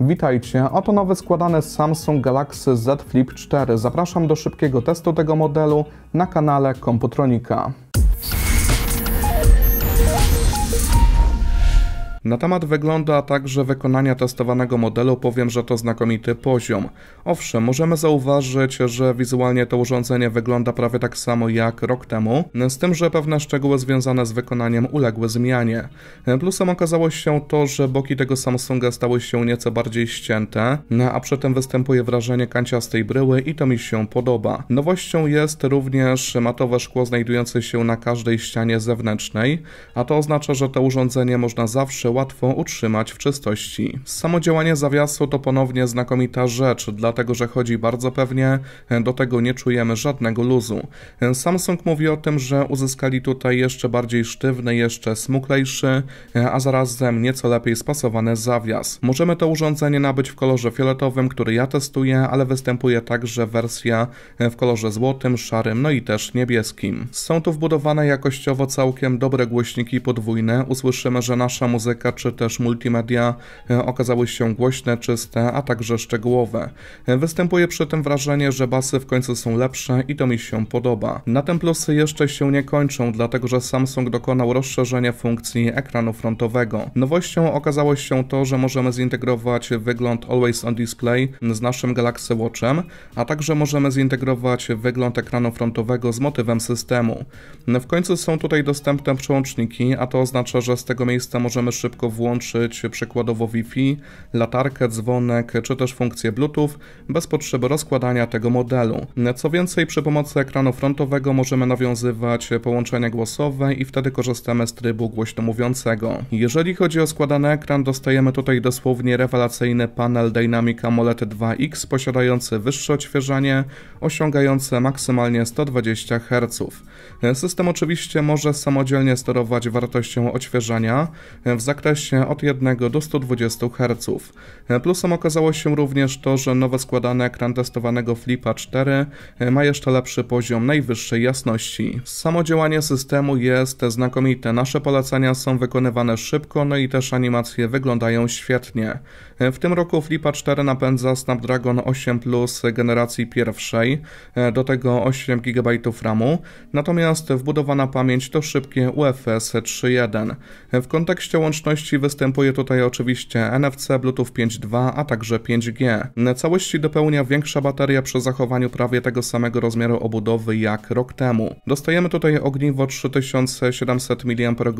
Witajcie, oto nowy składany Samsung Galaxy Z Flip 4. Zapraszam do szybkiego testu tego modelu na kanale Komputronika. Na temat wyglądu, a także wykonania testowanego modelu powiem, że to znakomity poziom. Owszem, możemy zauważyć, że wizualnie to urządzenie wygląda prawie tak samo jak rok temu, z tym, że pewne szczegóły związane z wykonaniem uległy zmianie. Plusem okazało się to, że boki tego Samsunga stały się nieco bardziej ścięte, no, a przy tym występuje wrażenie kanciastej bryły i to mi się podoba. Nowością jest również matowe szkło znajdujące się na każdej ścianie zewnętrznej, a to oznacza, że to urządzenie można zawsze łatwo utrzymać w czystości. Samodziałanie zawiasu to ponownie znakomita rzecz, dlatego że chodzi bardzo pewnie, e, do tego nie czujemy żadnego luzu. E, Samsung mówi o tym, że uzyskali tutaj jeszcze bardziej sztywny, jeszcze smuklejszy, e, a zarazem nieco lepiej spasowany zawias. Możemy to urządzenie nabyć w kolorze fioletowym, który ja testuję, ale występuje także wersja w kolorze złotym, szarym, no i też niebieskim. Są tu wbudowane jakościowo całkiem dobre głośniki podwójne. Usłyszymy, że nasza muzyka czy też multimedia e, okazały się głośne, czyste, a także szczegółowe. E, występuje przy tym wrażenie, że basy w końcu są lepsze i to mi się podoba. Na ten plusy jeszcze się nie kończą, dlatego że Samsung dokonał rozszerzenia funkcji ekranu frontowego. Nowością okazało się to, że możemy zintegrować wygląd Always on Display z naszym Galaxy Watchem, a także możemy zintegrować wygląd ekranu frontowego z motywem systemu. W końcu są tutaj dostępne przełączniki, a to oznacza, że z tego miejsca możemy szybko szybko włączyć przykładowo Wi-Fi, latarkę, dzwonek czy też funkcję Bluetooth bez potrzeby rozkładania tego modelu. Co więcej, przy pomocy ekranu frontowego możemy nawiązywać połączenie głosowe i wtedy korzystamy z trybu głośno mówiącego. Jeżeli chodzi o składany ekran, dostajemy tutaj dosłownie rewelacyjny panel Dynamic AMOLED 2X posiadający wyższe odświeżanie, osiągające maksymalnie 120 Hz. System oczywiście może samodzielnie sterować wartością odświeżania w zakresie zakresie od 1 do 120 Hz. Plusem okazało się również to, że nowe składany ekran testowanego Flipa 4 ma jeszcze lepszy poziom najwyższej jasności. Samo działanie systemu jest znakomite, nasze polecenia są wykonywane szybko, no i też animacje wyglądają świetnie. W tym roku Flipa 4 napędza Snapdragon 8 Plus generacji pierwszej, do tego 8 GB RAMu, natomiast wbudowana pamięć to szybkie UFS 3.1. W kontekście łączności występuje tutaj oczywiście NFC, Bluetooth 5.2, a także 5G. Na Całości dopełnia większa bateria przy zachowaniu prawie tego samego rozmiaru obudowy jak rok temu. Dostajemy tutaj ogniwo 3700 mAh,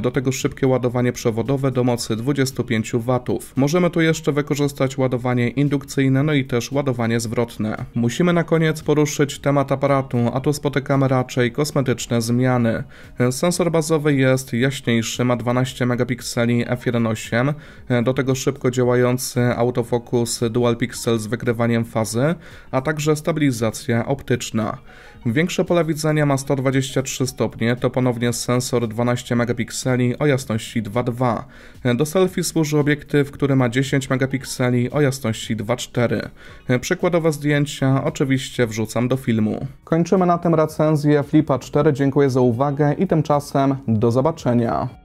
do tego szybkie ładowanie przewodowe do mocy 25 W. Możemy tu jeszcze wykorzystać ładowanie indukcyjne, no i też ładowanie zwrotne. Musimy na koniec poruszyć temat aparatu, a tu spotykamy raczej kosmetyczne zmiany. Sensor bazowy jest jaśniejszy, ma 12 MHz megapikseli f1.8, e, do tego szybko działający autofokus, dual pixel z wykrywaniem fazy, a także stabilizacja optyczna. Większe pole widzenia ma 123 stopnie, to ponownie sensor 12 megapikseli o jasności 2.2. E, do selfie służy obiektyw, który ma 10 megapikseli o jasności 2.4. E, przykładowe zdjęcia oczywiście wrzucam do filmu. Kończymy na tym recenzję Flipa 4, dziękuję za uwagę i tymczasem do zobaczenia.